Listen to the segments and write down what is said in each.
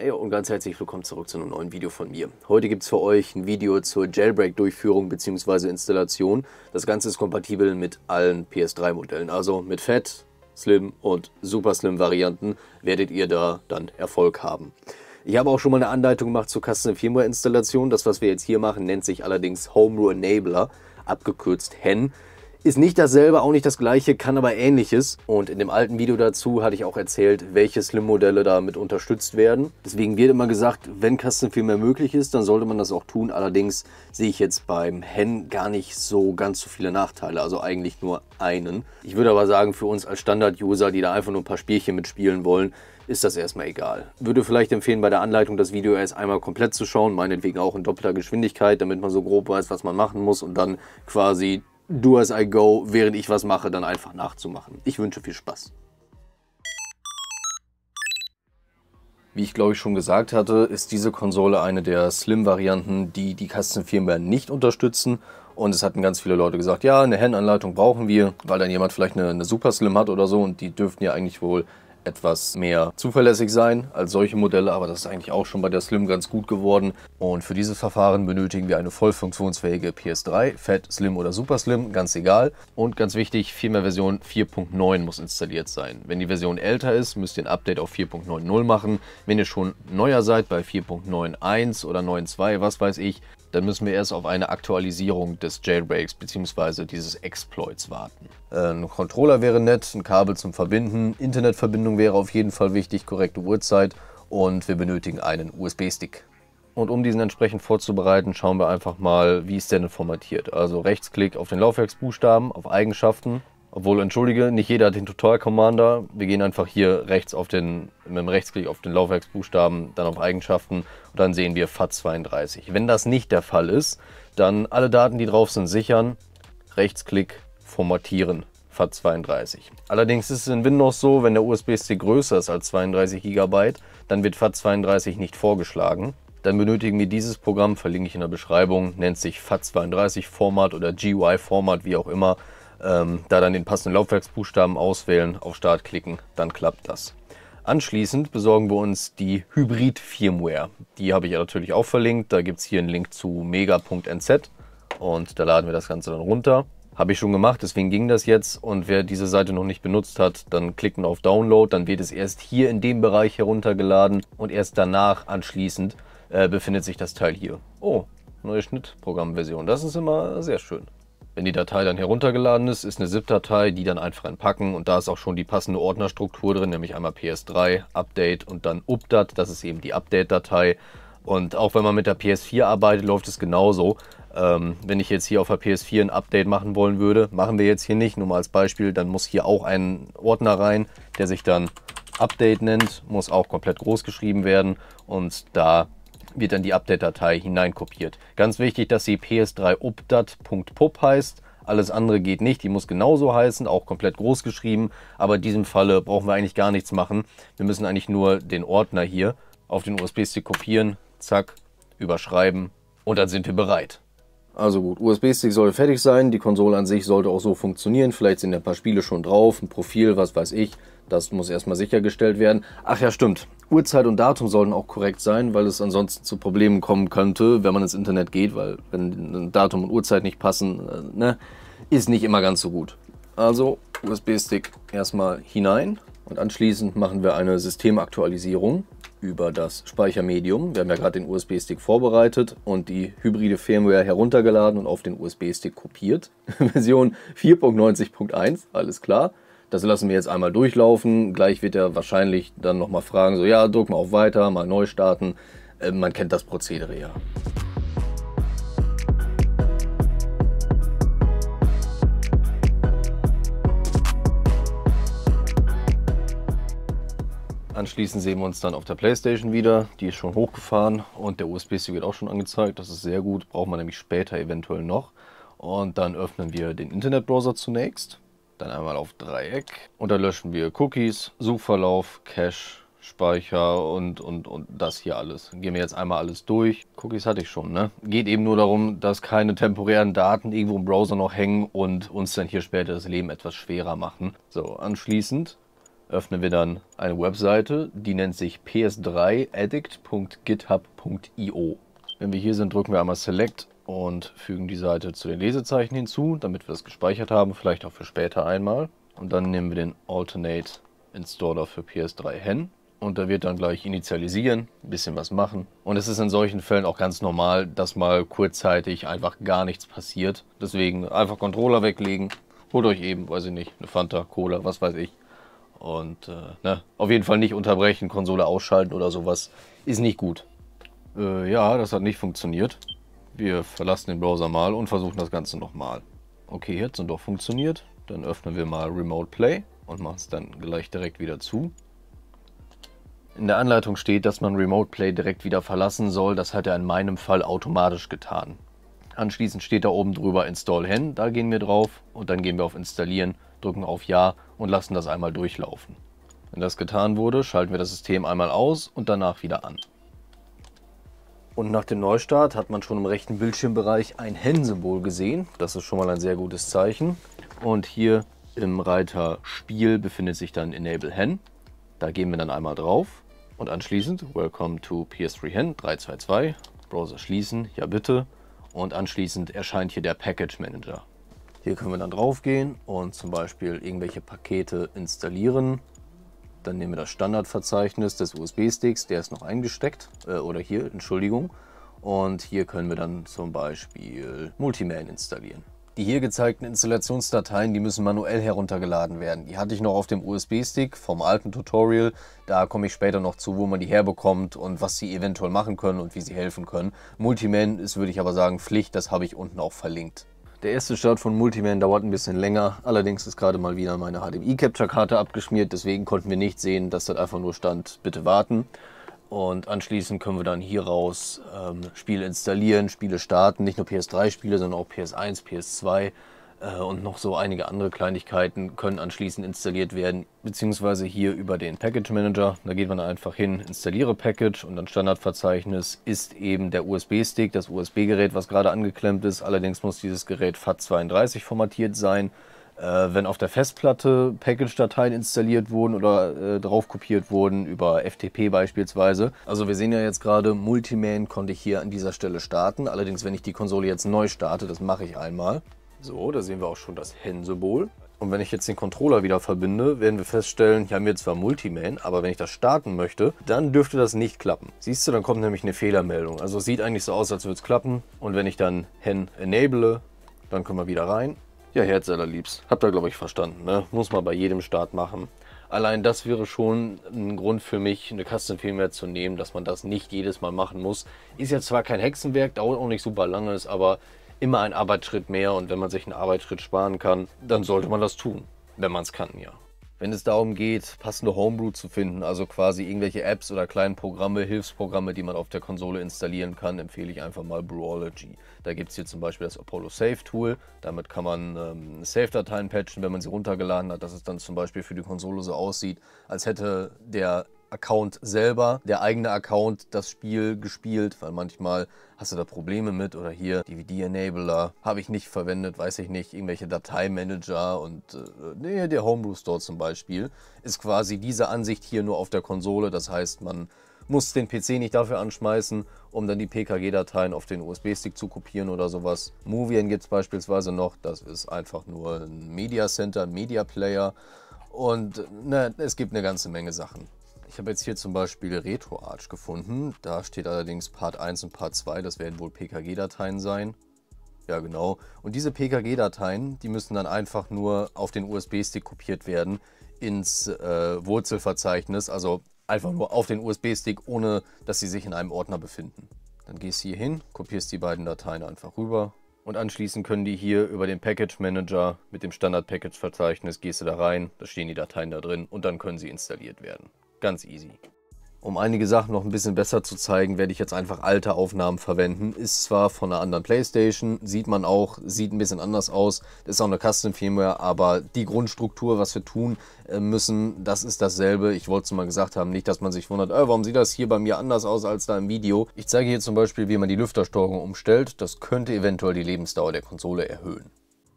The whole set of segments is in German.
Hey und ganz herzlich willkommen zurück zu einem neuen Video von mir. Heute gibt es für euch ein Video zur Jailbreak-Durchführung bzw. Installation. Das Ganze ist kompatibel mit allen PS3-Modellen, also mit Fett, Slim und Super Slim-Varianten werdet ihr da dann Erfolg haben. Ich habe auch schon mal eine Anleitung gemacht zur Custom Firmware-Installation. Das, was wir jetzt hier machen, nennt sich allerdings Homebrew Enabler, abgekürzt HEN. Ist nicht dasselbe, auch nicht das gleiche, kann aber ähnliches. Und in dem alten Video dazu hatte ich auch erzählt, welche Slim-Modelle damit unterstützt werden. Deswegen wird immer gesagt, wenn Custom viel mehr möglich ist, dann sollte man das auch tun. Allerdings sehe ich jetzt beim Hen gar nicht so ganz so viele Nachteile, also eigentlich nur einen. Ich würde aber sagen, für uns als Standard-User, die da einfach nur ein paar Spielchen mitspielen wollen, ist das erstmal egal. Würde vielleicht empfehlen, bei der Anleitung das Video erst einmal komplett zu schauen, meinetwegen auch in doppelter Geschwindigkeit, damit man so grob weiß, was man machen muss und dann quasi Do As I Go, während ich was mache, dann einfach nachzumachen. Ich wünsche viel Spaß. Wie ich glaube ich schon gesagt hatte, ist diese Konsole eine der Slim-Varianten, die die Kastenfirmware nicht unterstützen. Und es hatten ganz viele Leute gesagt, ja, eine hen brauchen wir, weil dann jemand vielleicht eine, eine Super Slim hat oder so und die dürften ja eigentlich wohl etwas mehr zuverlässig sein als solche Modelle, aber das ist eigentlich auch schon bei der Slim ganz gut geworden. Und für dieses Verfahren benötigen wir eine voll funktionsfähige PS3, Fat, Slim oder Super Slim, ganz egal. Und ganz wichtig, Firmware-Version 4.9 muss installiert sein. Wenn die Version älter ist, müsst ihr ein Update auf 4.90 machen. Wenn ihr schon neuer seid bei 4.91 oder 9.2, was weiß ich, dann müssen wir erst auf eine Aktualisierung des Jailbreaks bzw. dieses Exploits warten. Ein Controller wäre nett, ein Kabel zum Verbinden, Internetverbindung wäre auf jeden Fall wichtig, korrekte Uhrzeit und wir benötigen einen USB-Stick. Und um diesen entsprechend vorzubereiten, schauen wir einfach mal, wie ist der denn formatiert. Also Rechtsklick auf den Laufwerksbuchstaben, auf Eigenschaften obwohl, entschuldige, nicht jeder hat den Tutorial Commander. Wir gehen einfach hier rechts auf den, mit dem Rechtsklick auf den Laufwerksbuchstaben, dann auf Eigenschaften und dann sehen wir FAT32. Wenn das nicht der Fall ist, dann alle Daten, die drauf sind, sichern, Rechtsklick, formatieren, FAT32. Allerdings ist es in Windows so, wenn der USB-Stick größer ist als 32 GB, dann wird FAT32 nicht vorgeschlagen. Dann benötigen wir dieses Programm, verlinke ich in der Beschreibung, nennt sich FAT32 Format oder GUI Format, wie auch immer. Ähm, da dann den passenden Laufwerksbuchstaben auswählen, auf Start klicken, dann klappt das. Anschließend besorgen wir uns die Hybrid-Firmware. Die habe ich ja natürlich auch verlinkt. Da gibt es hier einen Link zu mega.nz und da laden wir das Ganze dann runter. Habe ich schon gemacht, deswegen ging das jetzt. Und wer diese Seite noch nicht benutzt hat, dann klicken auf Download. Dann wird es erst hier in dem Bereich heruntergeladen und erst danach anschließend äh, befindet sich das Teil hier. Oh, neue Schnittprogrammversion. Das ist immer sehr schön. Wenn die Datei dann heruntergeladen ist, ist eine ZIP-Datei, die dann einfach entpacken und da ist auch schon die passende Ordnerstruktur drin, nämlich einmal PS3, Update und dann UPDAT, das ist eben die Update-Datei. Und auch wenn man mit der PS4 arbeitet, läuft es genauso. Ähm, wenn ich jetzt hier auf der PS4 ein Update machen wollen würde, machen wir jetzt hier nicht, nur mal als Beispiel, dann muss hier auch ein Ordner rein, der sich dann Update nennt, muss auch komplett groß geschrieben werden und da wird dann die Update-Datei hineinkopiert. Ganz wichtig, dass sie ps3updat.pub heißt. Alles andere geht nicht, die muss genauso heißen, auch komplett groß geschrieben. Aber in diesem Falle brauchen wir eigentlich gar nichts machen. Wir müssen eigentlich nur den Ordner hier auf den USB-Stick kopieren, zack, überschreiben und dann sind wir bereit. Also gut, USB-Stick soll fertig sein, die Konsole an sich sollte auch so funktionieren, vielleicht sind ein paar Spiele schon drauf, ein Profil, was weiß ich. Das muss erstmal sichergestellt werden. Ach ja, stimmt. Uhrzeit und Datum sollten auch korrekt sein, weil es ansonsten zu Problemen kommen könnte, wenn man ins Internet geht, weil wenn Datum und Uhrzeit nicht passen, äh, ne, ist nicht immer ganz so gut. Also USB-Stick erstmal hinein und anschließend machen wir eine Systemaktualisierung über das Speichermedium. Wir haben ja gerade den USB-Stick vorbereitet und die hybride Firmware heruntergeladen und auf den USB-Stick kopiert. Version 4.90.1, alles klar. Das lassen wir jetzt einmal durchlaufen. Gleich wird er wahrscheinlich dann nochmal fragen, so ja, drück mal auf Weiter, mal neu starten. Äh, man kennt das Prozedere ja. Anschließend sehen wir uns dann auf der Playstation wieder. Die ist schon hochgefahren und der USB-Stick wird auch schon angezeigt. Das ist sehr gut, braucht man nämlich später eventuell noch. Und dann öffnen wir den Internetbrowser zunächst. Dann einmal auf Dreieck. Und dann löschen wir Cookies, Suchverlauf, Cache, Speicher und, und, und das hier alles. Gehen wir jetzt einmal alles durch. Cookies hatte ich schon, ne? Geht eben nur darum, dass keine temporären Daten irgendwo im Browser noch hängen und uns dann hier später das Leben etwas schwerer machen. So, anschließend öffnen wir dann eine Webseite, die nennt sich ps3addict.github.io. Wenn wir hier sind, drücken wir einmal Select und fügen die Seite zu den Lesezeichen hinzu, damit wir es gespeichert haben, vielleicht auch für später einmal. Und dann nehmen wir den Alternate Installer für PS3 Hen und da wird dann gleich initialisieren, ein bisschen was machen. Und es ist in solchen Fällen auch ganz normal, dass mal kurzzeitig einfach gar nichts passiert. Deswegen einfach Controller weglegen, holt euch eben, weiß ich nicht, eine Fanta, Cola, was weiß ich. Und äh, ne, auf jeden Fall nicht unterbrechen, Konsole ausschalten oder sowas. Ist nicht gut. Äh, ja, das hat nicht funktioniert. Wir verlassen den Browser mal und versuchen das Ganze nochmal. Okay, jetzt und doch funktioniert. Dann öffnen wir mal Remote Play und machen es dann gleich direkt wieder zu. In der Anleitung steht, dass man Remote Play direkt wieder verlassen soll. Das hat er in meinem Fall automatisch getan. Anschließend steht da oben drüber Install Hen. Da gehen wir drauf und dann gehen wir auf Installieren, drücken auf Ja und lassen das einmal durchlaufen. Wenn das getan wurde, schalten wir das System einmal aus und danach wieder an. Und nach dem Neustart hat man schon im rechten Bildschirmbereich ein Hen-Symbol gesehen. Das ist schon mal ein sehr gutes Zeichen. Und hier im Reiter Spiel befindet sich dann Enable Hen. Da gehen wir dann einmal drauf und anschließend Welcome to PS3 Hen 322. Browser schließen, ja bitte. Und anschließend erscheint hier der Package Manager. Hier können wir dann drauf gehen und zum Beispiel irgendwelche Pakete installieren. Dann nehmen wir das Standardverzeichnis des USB-Sticks, der ist noch eingesteckt, äh, oder hier, Entschuldigung. Und hier können wir dann zum Beispiel Multiman installieren. Die hier gezeigten Installationsdateien, die müssen manuell heruntergeladen werden. Die hatte ich noch auf dem USB-Stick vom alten Tutorial. Da komme ich später noch zu, wo man die herbekommt und was sie eventuell machen können und wie sie helfen können. Multiman ist, würde ich aber sagen, Pflicht. Das habe ich unten auch verlinkt. Der erste Start von Multiman dauert ein bisschen länger, allerdings ist gerade mal wieder meine HDMI-Capture-Karte abgeschmiert, deswegen konnten wir nicht sehen, dass das einfach nur stand, bitte warten. Und anschließend können wir dann hier raus ähm, Spiele installieren, Spiele starten, nicht nur PS3-Spiele, sondern auch PS1, PS2, äh, und noch so einige andere Kleinigkeiten können anschließend installiert werden, beziehungsweise hier über den Package Manager. Da geht man einfach hin, installiere Package und dann Standardverzeichnis ist eben der USB-Stick, das USB-Gerät, was gerade angeklemmt ist. Allerdings muss dieses Gerät FAT32 formatiert sein äh, wenn auf der Festplatte Package-Dateien installiert wurden oder äh, drauf kopiert wurden, über FTP beispielsweise. Also wir sehen ja jetzt gerade, Multiman konnte ich hier an dieser Stelle starten. Allerdings, wenn ich die Konsole jetzt neu starte, das mache ich einmal, so, da sehen wir auch schon das Hen-Symbol. Und wenn ich jetzt den Controller wieder verbinde, werden wir feststellen, hier haben wir zwar Multiman, aber wenn ich das starten möchte, dann dürfte das nicht klappen. Siehst du, dann kommt nämlich eine Fehlermeldung. Also es sieht eigentlich so aus, als würde es klappen. Und wenn ich dann Hen enable, dann können wir wieder rein. Ja, Herz allerliebst. Habt ihr, glaube ich, verstanden. Ne? Muss man bei jedem Start machen. Allein das wäre schon ein Grund für mich, eine Custom Firmware zu nehmen, dass man das nicht jedes Mal machen muss. Ist ja zwar kein Hexenwerk, dauert auch nicht super lange, ist aber immer ein Arbeitsschritt mehr und wenn man sich einen Arbeitsschritt sparen kann, dann sollte man das tun, wenn man es kann, ja. Wenn es darum geht, passende Homebrew zu finden, also quasi irgendwelche Apps oder kleinen Programme, Hilfsprogramme, die man auf der Konsole installieren kann, empfehle ich einfach mal Brewology. Da gibt es hier zum Beispiel das Apollo Save Tool. Damit kann man ähm, Save-Dateien patchen, wenn man sie runtergeladen hat, dass es dann zum Beispiel für die Konsole so aussieht, als hätte der Account selber, der eigene Account, das Spiel gespielt, weil manchmal hast du da Probleme mit oder hier DVD-Enabler habe ich nicht verwendet, weiß ich nicht, irgendwelche Dateimanager und äh, nee, der Homebrew Store zum Beispiel ist quasi diese Ansicht hier nur auf der Konsole, das heißt man muss den PC nicht dafür anschmeißen, um dann die PKG-Dateien auf den USB-Stick zu kopieren oder sowas. Movian gibt es beispielsweise noch, das ist einfach nur ein Media Center, ein Media Player und ne, es gibt eine ganze Menge Sachen. Ich habe jetzt hier zum Beispiel RetroArch gefunden. Da steht allerdings Part 1 und Part 2. Das werden wohl PKG-Dateien sein. Ja, genau. Und diese PKG-Dateien, die müssen dann einfach nur auf den USB-Stick kopiert werden ins äh, Wurzelverzeichnis. Also einfach nur auf den USB-Stick, ohne dass sie sich in einem Ordner befinden. Dann gehst du hier hin, kopierst die beiden Dateien einfach rüber. Und anschließend können die hier über den Package Manager mit dem Standard Package Verzeichnis gehst du da rein, da stehen die Dateien da drin und dann können sie installiert werden. Ganz easy. Um einige Sachen noch ein bisschen besser zu zeigen, werde ich jetzt einfach alte Aufnahmen verwenden. Ist zwar von einer anderen Playstation, sieht man auch, sieht ein bisschen anders aus. ist auch eine Custom Firmware, aber die Grundstruktur, was wir tun äh, müssen, das ist dasselbe. Ich wollte es mal gesagt haben, nicht, dass man sich wundert, äh, warum sieht das hier bei mir anders aus als da im Video. Ich zeige hier zum Beispiel, wie man die Lüftersteuerung umstellt. Das könnte eventuell die Lebensdauer der Konsole erhöhen.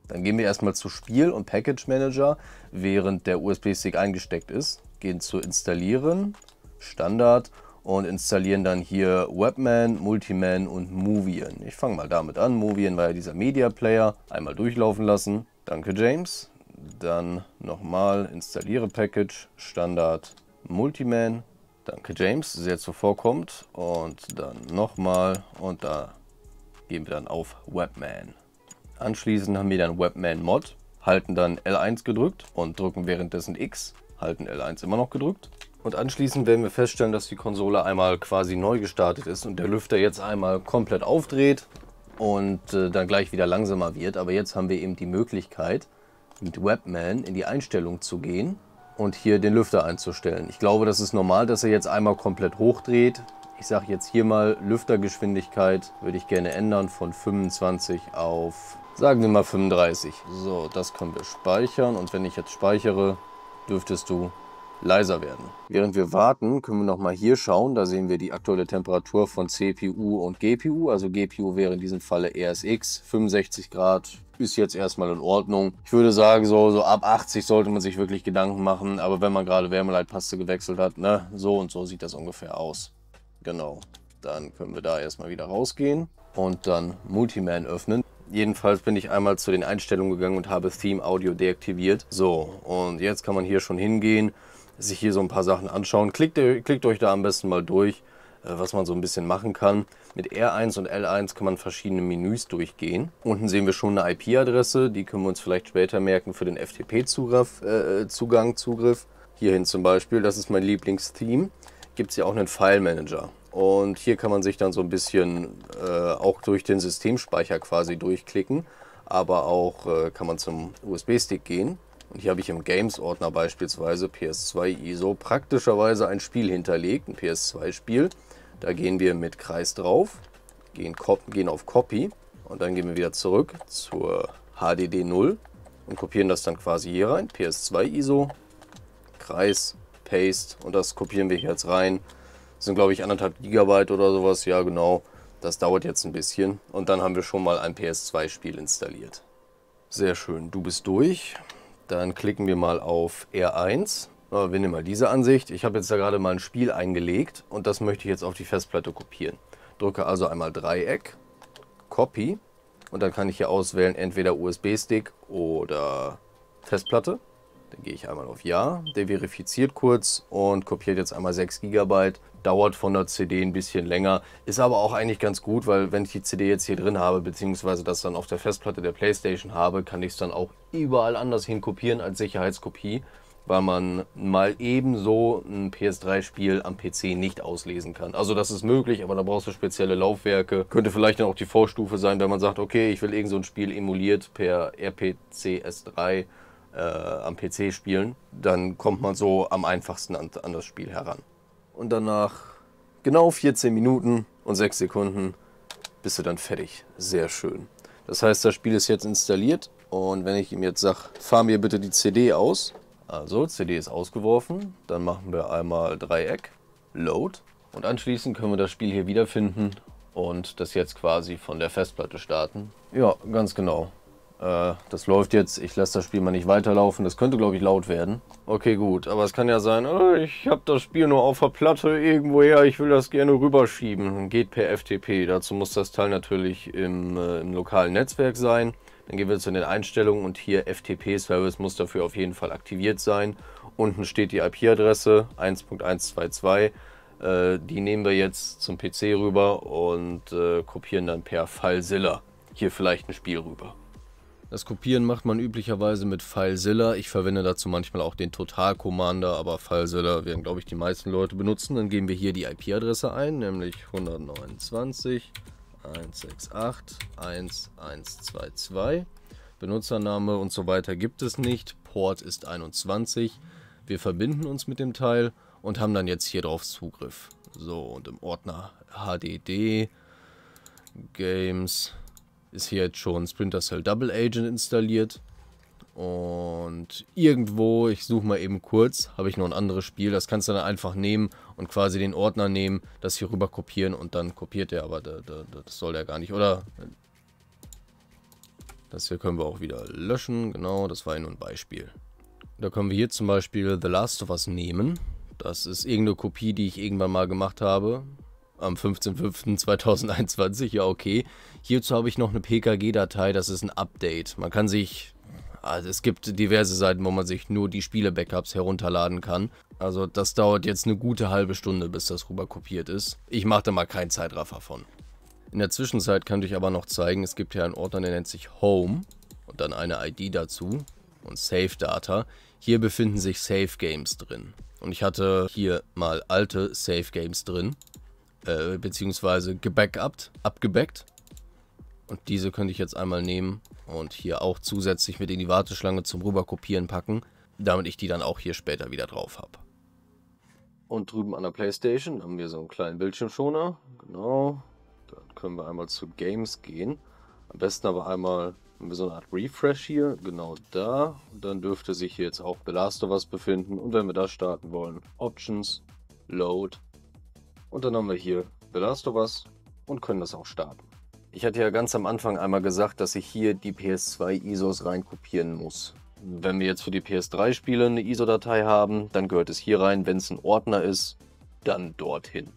Dann gehen wir erstmal zu Spiel und Package Manager, während der USB-Stick eingesteckt ist gehen zu Installieren, Standard und installieren dann hier Webman, Multiman und Movien. Ich fange mal damit an. Movien war ja dieser Media Player. Einmal durchlaufen lassen. Danke, James. Dann nochmal installiere Package, Standard, Multiman. Danke, James, sehr zuvorkommt. Und dann nochmal und da gehen wir dann auf Webman. Anschließend haben wir dann Webman Mod, halten dann L1 gedrückt und drücken währenddessen X halten L1 immer noch gedrückt. Und anschließend werden wir feststellen, dass die Konsole einmal quasi neu gestartet ist und der Lüfter jetzt einmal komplett aufdreht und äh, dann gleich wieder langsamer wird. Aber jetzt haben wir eben die Möglichkeit, mit Webman in die Einstellung zu gehen und hier den Lüfter einzustellen. Ich glaube, das ist normal, dass er jetzt einmal komplett hochdreht. Ich sage jetzt hier mal Lüftergeschwindigkeit würde ich gerne ändern von 25 auf, sagen wir mal 35. So, das können wir speichern und wenn ich jetzt speichere, dürftest du leiser werden. Während wir warten, können wir nochmal hier schauen. Da sehen wir die aktuelle Temperatur von CPU und GPU. Also GPU wäre in diesem Falle RSX, 65 Grad, ist jetzt erstmal in Ordnung. Ich würde sagen, so, so ab 80 sollte man sich wirklich Gedanken machen, aber wenn man gerade Wärmeleitpaste gewechselt hat, ne, so und so sieht das ungefähr aus. Genau, dann können wir da erstmal wieder rausgehen und dann Multiman öffnen. Jedenfalls bin ich einmal zu den Einstellungen gegangen und habe Theme Audio deaktiviert. So, und jetzt kann man hier schon hingehen, sich hier so ein paar Sachen anschauen. Klickt, klickt euch da am besten mal durch, äh, was man so ein bisschen machen kann. Mit R1 und L1 kann man verschiedene Menüs durchgehen. Unten sehen wir schon eine IP-Adresse, die können wir uns vielleicht später merken für den FTP-Zugang, Zugriff. Äh, Hierhin zum Beispiel, das ist mein Lieblingstheme, gibt es hier auch einen File-Manager. Und hier kann man sich dann so ein bisschen äh, auch durch den Systemspeicher quasi durchklicken, aber auch äh, kann man zum USB-Stick gehen. Und hier habe ich im Games-Ordner beispielsweise PS2 ISO praktischerweise ein Spiel hinterlegt, ein PS2-Spiel. Da gehen wir mit Kreis drauf, gehen, gehen auf Copy und dann gehen wir wieder zurück zur HDD 0 und kopieren das dann quasi hier rein. PS2 ISO, Kreis, Paste und das kopieren wir hier jetzt rein das sind, glaube ich, anderthalb Gigabyte oder sowas. Ja, genau. Das dauert jetzt ein bisschen. Und dann haben wir schon mal ein PS2-Spiel installiert. Sehr schön. Du bist durch. Dann klicken wir mal auf R1. Wir nehmen mal diese Ansicht. Ich habe jetzt da gerade mal ein Spiel eingelegt und das möchte ich jetzt auf die Festplatte kopieren. Drücke also einmal Dreieck, Copy und dann kann ich hier auswählen, entweder USB-Stick oder Festplatte. Dann gehe ich einmal auf Ja, der verifiziert kurz und kopiert jetzt einmal 6 GB. Dauert von der CD ein bisschen länger, ist aber auch eigentlich ganz gut, weil wenn ich die CD jetzt hier drin habe, beziehungsweise das dann auf der Festplatte der Playstation habe, kann ich es dann auch überall anders hin kopieren als Sicherheitskopie, weil man mal ebenso ein PS3-Spiel am PC nicht auslesen kann. Also das ist möglich, aber da brauchst du spezielle Laufwerke. Könnte vielleicht dann auch die Vorstufe sein, wenn man sagt, okay, ich will irgend so ein Spiel emuliert per RPCS3 äh, am PC spielen, dann kommt man so am einfachsten an, an das Spiel heran. Und danach genau 14 Minuten und 6 Sekunden bist du dann fertig. Sehr schön. Das heißt, das Spiel ist jetzt installiert und wenn ich ihm jetzt sage, fahr mir bitte die CD aus. Also, CD ist ausgeworfen, dann machen wir einmal Dreieck, Load und anschließend können wir das Spiel hier wiederfinden und das jetzt quasi von der Festplatte starten. Ja, ganz genau. Äh, das läuft jetzt, ich lasse das Spiel mal nicht weiterlaufen. Das könnte, glaube ich, laut werden. Okay, gut, aber es kann ja sein, oh, ich habe das Spiel nur auf der Platte irgendwoher, ich will das gerne rüberschieben. Geht per FTP. Dazu muss das Teil natürlich im, äh, im lokalen Netzwerk sein. Dann gehen wir zu den Einstellungen und hier FTP-Service muss dafür auf jeden Fall aktiviert sein. Unten steht die IP-Adresse 1.122 äh, die nehmen wir jetzt zum PC rüber und äh, kopieren dann per FileZilla hier vielleicht ein Spiel rüber. Das Kopieren macht man üblicherweise mit FileZilla. Ich verwende dazu manchmal auch den Total-Commander, aber FileZilla werden, glaube ich, die meisten Leute benutzen. Dann geben wir hier die IP-Adresse ein, nämlich 129.168.1.1.22. Benutzername und so weiter gibt es nicht. Port ist 21. Wir verbinden uns mit dem Teil und haben dann jetzt hier drauf Zugriff. So, und im Ordner HDD, Games, ist hier jetzt schon Splinter Cell Double Agent installiert. Und irgendwo, ich suche mal eben kurz, habe ich noch ein anderes Spiel. Das kannst du dann einfach nehmen und quasi den Ordner nehmen, das hier rüber kopieren und dann kopiert er. Aber da, da, das soll der gar nicht, oder? Das hier können wir auch wieder löschen. Genau, das war ja nur ein Beispiel. Da können wir hier zum Beispiel The Last of Us nehmen. Das ist irgendeine Kopie, die ich irgendwann mal gemacht habe. Am 15.05.2021, ja okay. Hierzu habe ich noch eine PKG-Datei, das ist ein Update. Man kann sich, also es gibt diverse Seiten, wo man sich nur die Spiele-Backups herunterladen kann. Also das dauert jetzt eine gute halbe Stunde, bis das rüber kopiert ist. Ich mache da mal keinen Zeitraffer von. In der Zwischenzeit kann ich aber noch zeigen, es gibt hier einen Ordner, der nennt sich Home und dann eine ID dazu und Save Data. Hier befinden sich Save Games drin. Und ich hatte hier mal alte Save Games drin, äh, beziehungsweise gebackupt, abgebackt und diese könnte ich jetzt einmal nehmen und hier auch zusätzlich mit in die Warteschlange zum Rüberkopieren packen, damit ich die dann auch hier später wieder drauf habe. Und drüben an der Playstation haben wir so einen kleinen Bildschirmschoner. Genau. Dann können wir einmal zu Games gehen. Am besten aber einmal so eine Art Refresh hier, genau da. Und dann dürfte sich hier jetzt auch The Last of Us befinden. Und wenn wir das starten wollen, Options, Load. Und dann haben wir hier The Last of Us und können das auch starten. Ich hatte ja ganz am Anfang einmal gesagt, dass ich hier die PS2 ISOs reinkopieren muss. Wenn wir jetzt für die PS3 Spiele eine ISO-Datei haben, dann gehört es hier rein. Wenn es ein Ordner ist, dann dorthin.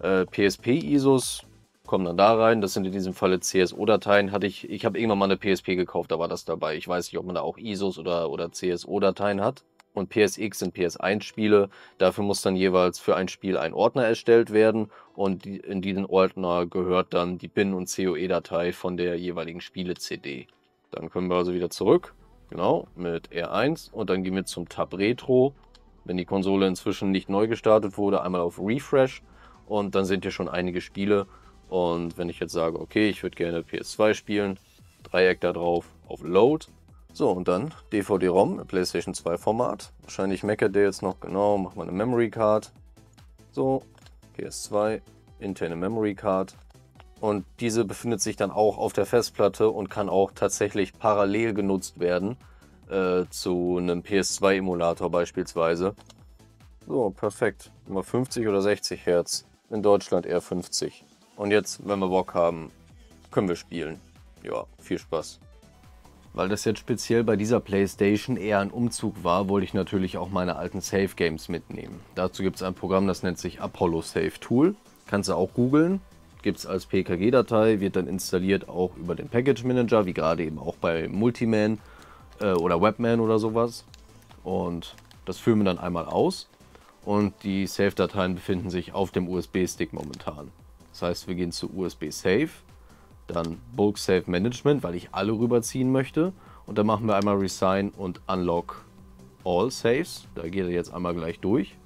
Äh, PSP-ISOs kommen dann da rein. Das sind in diesem Falle CSO-Dateien. Hatte ich, ich habe irgendwann mal eine PSP gekauft, da war das dabei. Ich weiß nicht, ob man da auch ISOs oder, oder CSO-Dateien hat. Und PSX sind PS1-Spiele. Dafür muss dann jeweils für ein Spiel ein Ordner erstellt werden und in diesen Ordner gehört dann die PIN- und COE-Datei von der jeweiligen Spiele-CD. Dann können wir also wieder zurück, genau, mit R1 und dann gehen wir zum Tab Retro. Wenn die Konsole inzwischen nicht neu gestartet wurde, einmal auf Refresh und dann sind hier schon einige Spiele. Und wenn ich jetzt sage, okay, ich würde gerne PS2 spielen, Dreieck da drauf auf Load. So, und dann DVD-ROM PlayStation 2 Format. Wahrscheinlich meckert der jetzt noch, genau, macht man eine Memory Card. So, PS2, interne Memory Card. Und diese befindet sich dann auch auf der Festplatte und kann auch tatsächlich parallel genutzt werden äh, zu einem PS2-Emulator beispielsweise. So, perfekt. Immer 50 oder 60 Hertz. In Deutschland eher 50. Und jetzt, wenn wir Bock haben, können wir spielen. Ja, viel Spaß. Weil das jetzt speziell bei dieser Playstation eher ein Umzug war, wollte ich natürlich auch meine alten Save Games mitnehmen. Dazu gibt es ein Programm, das nennt sich Apollo Save Tool. Kannst du auch googeln. Gibt es als PKG-Datei, wird dann installiert auch über den Package Manager, wie gerade eben auch bei Multiman äh, oder Webman oder sowas. Und das führen wir dann einmal aus. Und die Save-Dateien befinden sich auf dem USB-Stick momentan. Das heißt, wir gehen zu USB Save dann Bulk Save Management, weil ich alle rüberziehen möchte. Und dann machen wir einmal Resign und Unlock All Saves. Da geht er jetzt einmal gleich durch.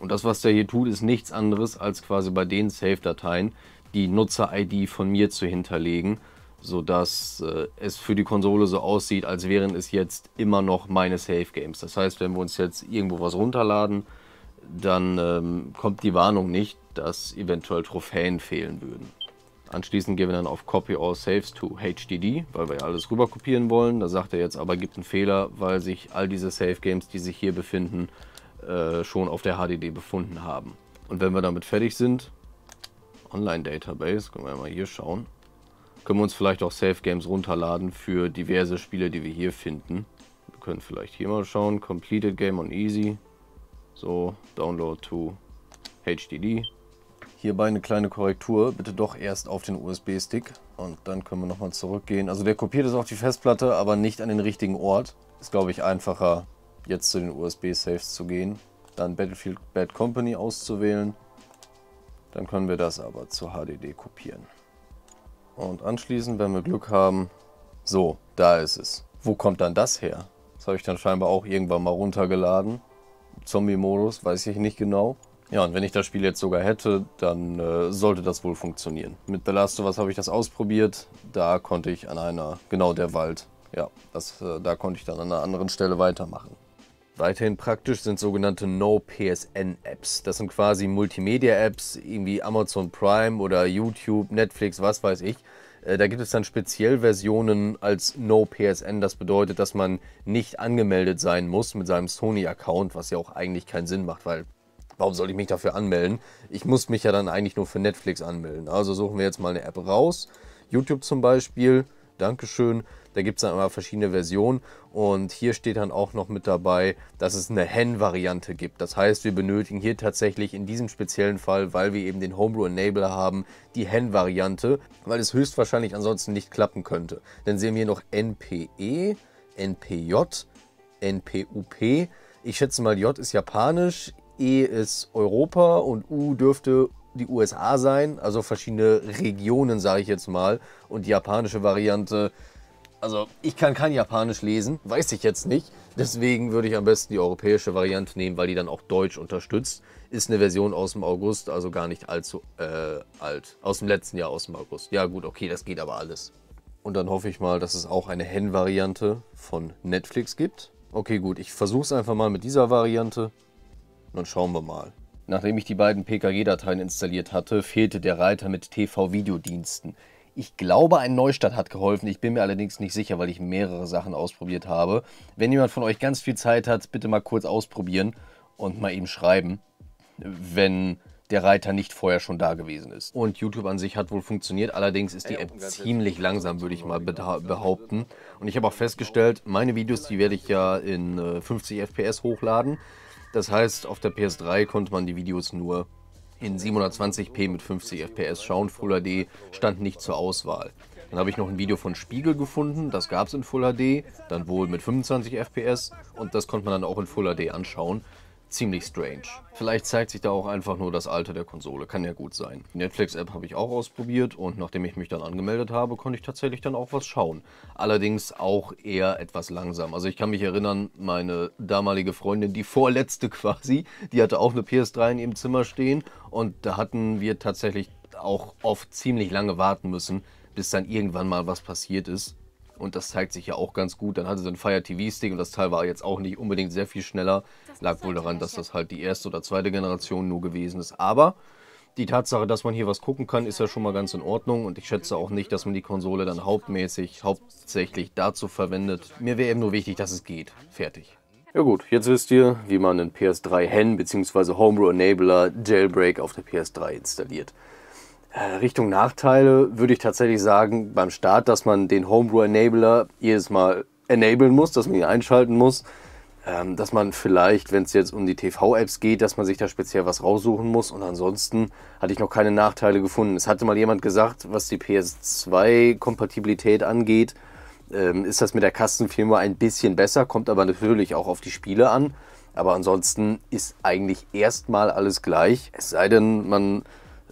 Und das, was der hier tut, ist nichts anderes, als quasi bei den Save-Dateien die Nutzer-ID von mir zu hinterlegen, sodass äh, es für die Konsole so aussieht, als wären es jetzt immer noch meine Save-Games. Das heißt, wenn wir uns jetzt irgendwo was runterladen, dann ähm, kommt die Warnung nicht, dass eventuell Trophäen fehlen würden. Anschließend gehen wir dann auf Copy All Saves to HDD, weil wir ja alles rüber kopieren wollen. Da sagt er jetzt aber, gibt einen Fehler, weil sich all diese Save Games, die sich hier befinden, äh, schon auf der HDD befunden haben. Und wenn wir damit fertig sind, Online Database, können wir mal hier schauen, können wir uns vielleicht auch Save Games runterladen für diverse Spiele, die wir hier finden. Wir können vielleicht hier mal schauen, Completed Game on Easy, so, Download to HDD, Hierbei eine kleine Korrektur, bitte doch erst auf den USB-Stick und dann können wir nochmal zurückgehen. Also der kopiert es auf die Festplatte, aber nicht an den richtigen Ort. Ist, glaube ich, einfacher, jetzt zu den USB-Saves zu gehen, dann Battlefield Bad Company auszuwählen. Dann können wir das aber zur HDD kopieren. Und anschließend, wenn wir Glück haben, so, da ist es. Wo kommt dann das her? Das habe ich dann scheinbar auch irgendwann mal runtergeladen. Zombie-Modus, weiß ich nicht genau. Ja, und wenn ich das Spiel jetzt sogar hätte, dann äh, sollte das wohl funktionieren. Mit The Last of Us habe ich das ausprobiert. Da konnte ich an einer, genau der Wald, ja, das, äh, da konnte ich dann an einer anderen Stelle weitermachen. Weiterhin praktisch sind sogenannte No-PSN-Apps. Das sind quasi Multimedia-Apps, irgendwie Amazon Prime oder YouTube, Netflix, was weiß ich. Äh, da gibt es dann speziell Versionen als No-PSN. Das bedeutet, dass man nicht angemeldet sein muss mit seinem Sony-Account, was ja auch eigentlich keinen Sinn macht, weil warum soll ich mich dafür anmelden? Ich muss mich ja dann eigentlich nur für Netflix anmelden. Also suchen wir jetzt mal eine App raus. YouTube zum Beispiel. Dankeschön. Da gibt es dann immer verschiedene Versionen. Und hier steht dann auch noch mit dabei, dass es eine Hen-Variante gibt. Das heißt, wir benötigen hier tatsächlich in diesem speziellen Fall, weil wir eben den Homebrew-Enabler haben, die Hen-Variante, weil es höchstwahrscheinlich ansonsten nicht klappen könnte. Dann sehen wir hier noch NPE, NPJ, NPUP. Ich schätze mal, J ist japanisch, E ist Europa und U dürfte die USA sein, also verschiedene Regionen, sage ich jetzt mal. Und die japanische Variante, also ich kann kein Japanisch lesen, weiß ich jetzt nicht. Deswegen würde ich am besten die europäische Variante nehmen, weil die dann auch Deutsch unterstützt. Ist eine Version aus dem August, also gar nicht allzu äh, alt. Aus dem letzten Jahr, aus dem August. Ja gut, okay, das geht aber alles. Und dann hoffe ich mal, dass es auch eine Hen-Variante von Netflix gibt. Okay, gut, ich versuche es einfach mal mit dieser Variante. Nun schauen wir mal. Nachdem ich die beiden PKG-Dateien installiert hatte, fehlte der Reiter mit TV-Videodiensten. Ich glaube, ein Neustart hat geholfen. Ich bin mir allerdings nicht sicher, weil ich mehrere Sachen ausprobiert habe. Wenn jemand von euch ganz viel Zeit hat, bitte mal kurz ausprobieren und mal eben schreiben, wenn der Reiter nicht vorher schon da gewesen ist. Und YouTube an sich hat wohl funktioniert, allerdings ist die App ziemlich langsam, würde ich mal behaupten. Und ich habe auch festgestellt, meine Videos, die werde ich ja in 50 äh, FPS hochladen. Das heißt, auf der PS3 konnte man die Videos nur in 720p mit 50 FPS schauen. Full HD stand nicht zur Auswahl. Dann habe ich noch ein Video von Spiegel gefunden, das gab es in Full HD, dann wohl mit 25 FPS und das konnte man dann auch in Full HD anschauen ziemlich strange. Vielleicht zeigt sich da auch einfach nur das Alter der Konsole, kann ja gut sein. Die Netflix-App habe ich auch ausprobiert und nachdem ich mich dann angemeldet habe, konnte ich tatsächlich dann auch was schauen. Allerdings auch eher etwas langsam. Also ich kann mich erinnern, meine damalige Freundin, die vorletzte quasi, die hatte auch eine PS3 in ihrem Zimmer stehen und da hatten wir tatsächlich auch oft ziemlich lange warten müssen, bis dann irgendwann mal was passiert ist. Und das zeigt sich ja auch ganz gut. Dann hatte sie einen Fire TV-Stick und das Teil war jetzt auch nicht unbedingt sehr viel schneller. Lag wohl daran, dass das halt die erste oder zweite Generation nur gewesen ist. Aber die Tatsache, dass man hier was gucken kann, ist ja schon mal ganz in Ordnung und ich schätze auch nicht, dass man die Konsole dann hauptmäßig, hauptsächlich dazu verwendet. Mir wäre eben nur wichtig, dass es geht. Fertig. Ja gut, jetzt wisst ihr, wie man einen PS3 Hen bzw. Homebrew Enabler Jailbreak auf der PS3 installiert. Äh, Richtung Nachteile würde ich tatsächlich sagen, beim Start, dass man den Homebrew-Enabler jedes Mal enablen muss, dass man ihn einschalten muss, ähm, dass man vielleicht, wenn es jetzt um die TV-Apps geht, dass man sich da speziell was raussuchen muss. Und ansonsten hatte ich noch keine Nachteile gefunden. Es hatte mal jemand gesagt, was die PS2-Kompatibilität angeht, ähm, ist das mit der Kastenfirma ein bisschen besser, kommt aber natürlich auch auf die Spiele an. Aber ansonsten ist eigentlich erstmal alles gleich. Es sei denn, man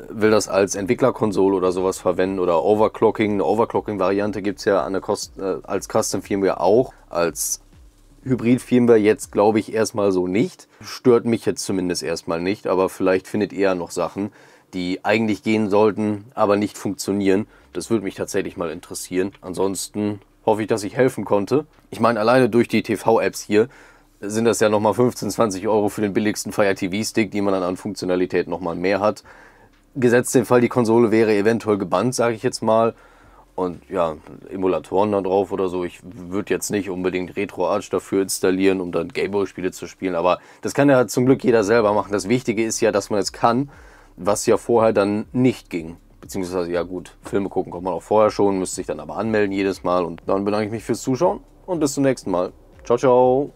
will das als Entwicklerkonsole oder sowas verwenden oder Overclocking. Eine Overclocking-Variante gibt es ja an der Kost, äh, als Custom-Firmware auch, als Hybrid-Firmware jetzt glaube ich erstmal so nicht. Stört mich jetzt zumindest erstmal nicht, aber vielleicht findet ihr ja noch Sachen, die eigentlich gehen sollten, aber nicht funktionieren. Das würde mich tatsächlich mal interessieren. Ansonsten hoffe ich, dass ich helfen konnte. Ich meine, alleine durch die TV-Apps hier sind das ja nochmal 15, 20 Euro für den billigsten Fire TV-Stick, die man dann an Funktionalität nochmal mehr hat gesetzt den Fall, die Konsole wäre eventuell gebannt, sage ich jetzt mal. Und ja, Emulatoren da drauf oder so. Ich würde jetzt nicht unbedingt RetroArch dafür installieren, um dann Gameboy-Spiele zu spielen. Aber das kann ja zum Glück jeder selber machen. Das Wichtige ist ja, dass man es kann, was ja vorher dann nicht ging. Beziehungsweise, ja gut, Filme gucken kommt man auch vorher schon, müsste sich dann aber anmelden jedes Mal. Und dann bedanke ich mich fürs Zuschauen und bis zum nächsten Mal. Ciao, ciao.